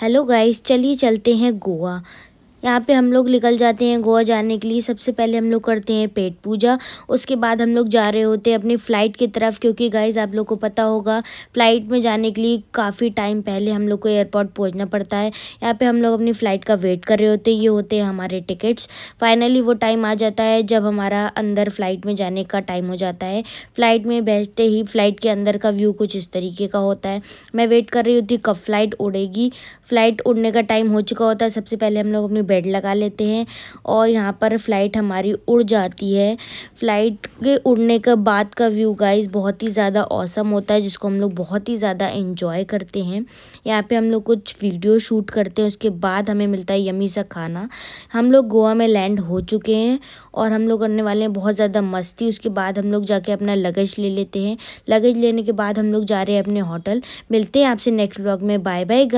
hello guys चलिए चलते हैं गोवा यहाँ पे हम लोग निकल जाते हैं गोवा जाने के लिए सबसे पहले हम लोग करते हैं पेट पूजा उसके बाद हम लोग जा रहे होते हैं अपनी फ़्लाइट की तरफ क्योंकि गाइज़ आप लोग को पता होगा फ़्लाइट में जाने के लिए काफ़ी टाइम पहले हम लोग को एयरपोर्ट पहुँचना पड़ता है यहाँ पर हम लोग अपनी फ़्लाइट का वेट कर रहे होते हैं ये होते हैं हमारे टिकट्स फाइनली वो टाइम आ जाता है जब हमारा अंदर फ़्लाइट में जाने का टाइम हो जाता है फ़्लाइट में बैठते ही फ़्लाइट के अंदर का व्यू कुछ इस तरीके का होता है मैं वेट कर रही होती कब फ़्लाइट उड़ेगी फ़्लाइट उड़ने का टाइम हो चुका होता है सबसे पहले हम लोग अपनी बेड लगा लेते हैं और यहाँ पर फ़्लाइट हमारी उड़ जाती है फ़्लाइट के उड़ने के बाद का व्यू गाइस बहुत ही ज़्यादा औसम होता है जिसको हम लोग बहुत ही ज़्यादा इन्जॉय करते हैं यहाँ पर हम लोग कुछ वीडियो शूट करते हैं उसके बाद हमें मिलता है यमी सा खाना हम लोग गोवा में लैंड हो चुके हैं और हम लोग करने वाले हैं बहुत ज़्यादा मस्ती उसके बाद हम लोग जाके अपना लगेज ले लेते हैं लगेज लेने के बाद हम लोग जा रहे हैं अपने होटल मिलते हैं आपसे नेक्स्ट ब्लॉग में बाय बाय